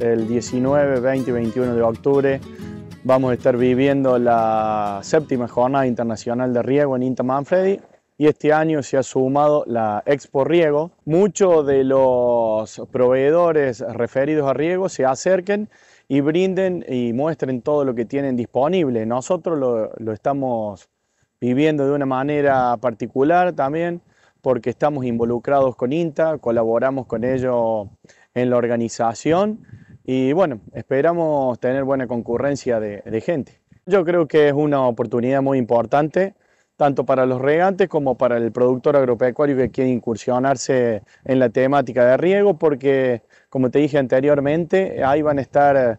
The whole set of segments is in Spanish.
el 19, 20 y 21 de octubre vamos a estar viviendo la séptima jornada internacional de riego en Inta Manfredi y este año se ha sumado la Expo Riego. Muchos de los proveedores referidos a riego se acerquen y brinden y muestren todo lo que tienen disponible. Nosotros lo, estamos viviendo de una manera particular también porque estamos involucrados con INTA, colaboramos con ellos en la organización y bueno, esperamos tener buena concurrencia de, gente. Yo creo que es una oportunidad muy importante, tanto para los regantes como para el productor agropecuario que quiere incursionarse en la temática de riego, porque, como te dije anteriormente, ahí van a estar eh,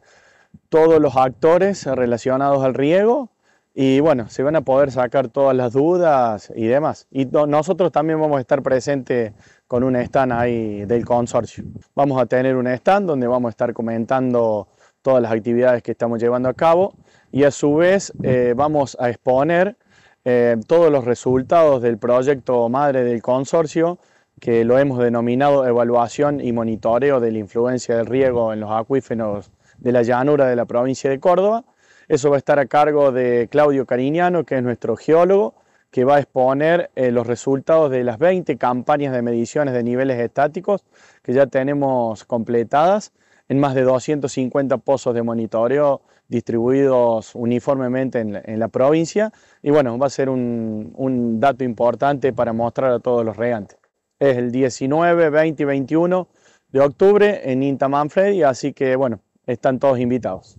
todos los actores relacionados al riego y bueno, se van a poder sacar todas las dudas y demás. Y nosotros también vamos a estar presentes con un stand ahí del consorcio. Vamos a tener un stand donde vamos a estar comentando todas las actividades que estamos llevando a cabo y a su vez eh, vamos a exponer eh, todos los resultados del proyecto madre del consorcio que lo hemos denominado evaluación y monitoreo de la influencia del riego en los acuíferos de la llanura de la provincia de Córdoba. Eso va a estar a cargo de Claudio Cariñano, que es nuestro geólogo, que va a exponer eh, los resultados de las 20 campañas de mediciones de niveles estáticos que ya tenemos completadas en más de 250 pozos de monitoreo distribuidos uniformemente en la, provincia. Y bueno, va a ser un, dato importante para mostrar a todos los regantes. Es el 19, 20 y 21 de octubre en Inta y así que bueno, están todos invitados.